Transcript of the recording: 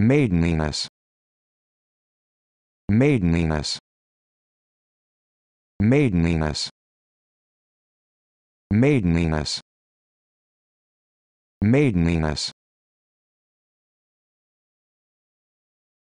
maidenliness maidenliness maidenliness maidenliness maidenliness